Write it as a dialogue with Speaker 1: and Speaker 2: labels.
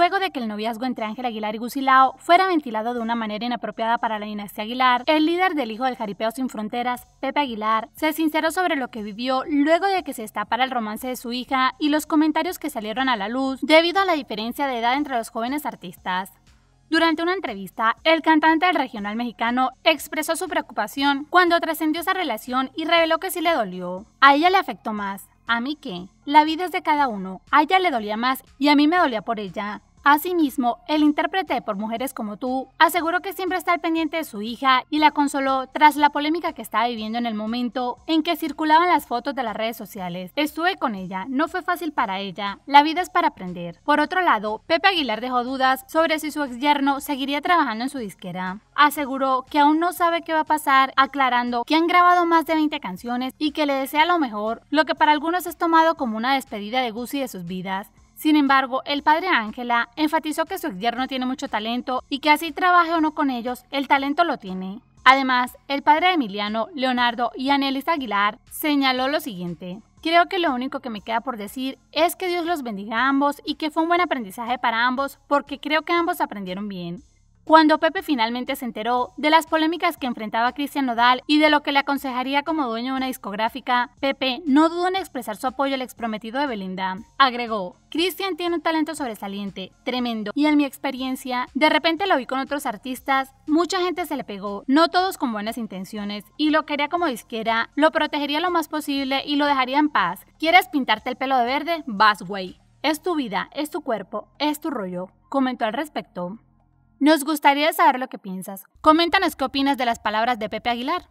Speaker 1: Luego de que el noviazgo entre Ángel Aguilar y Gusilao fuera ventilado de una manera inapropiada para la dinastía Aguilar, el líder del Hijo del Jaripeo Sin Fronteras, Pepe Aguilar, se sinceró sobre lo que vivió luego de que se destapara el romance de su hija y los comentarios que salieron a la luz debido a la diferencia de edad entre los jóvenes artistas. Durante una entrevista, el cantante del regional mexicano expresó su preocupación cuando trascendió esa relación y reveló que sí le dolió. A ella le afectó más. ¿A mí qué? La vida es de cada uno. A ella le dolía más y a mí me dolía por ella. Asimismo, el intérprete por Mujeres como tú aseguró que siempre está al pendiente de su hija y la consoló tras la polémica que estaba viviendo en el momento en que circulaban las fotos de las redes sociales. Estuve con ella, no fue fácil para ella, la vida es para aprender. Por otro lado, Pepe Aguilar dejó dudas sobre si su ex yerno seguiría trabajando en su disquera. Aseguró que aún no sabe qué va a pasar, aclarando que han grabado más de 20 canciones y que le desea lo mejor, lo que para algunos es tomado como una despedida de Gucci de sus vidas. Sin embargo, el padre Ángela enfatizó que su yerno tiene mucho talento y que así trabaje o no con ellos, el talento lo tiene. Además, el padre Emiliano, Leonardo y Anelisa Aguilar señaló lo siguiente. Creo que lo único que me queda por decir es que Dios los bendiga a ambos y que fue un buen aprendizaje para ambos porque creo que ambos aprendieron bien. Cuando Pepe finalmente se enteró de las polémicas que enfrentaba Cristian Nodal y de lo que le aconsejaría como dueño de una discográfica, Pepe no dudó en expresar su apoyo al exprometido de Belinda. Agregó, Cristian tiene un talento sobresaliente, tremendo, y en mi experiencia, de repente lo vi con otros artistas, mucha gente se le pegó, no todos con buenas intenciones, y lo quería como disquera, lo protegería lo más posible y lo dejaría en paz. ¿Quieres pintarte el pelo de verde? Vas, güey. Es tu vida, es tu cuerpo, es tu rollo, comentó al respecto. Nos gustaría saber lo que piensas. Coméntanos qué opinas de las palabras de Pepe Aguilar.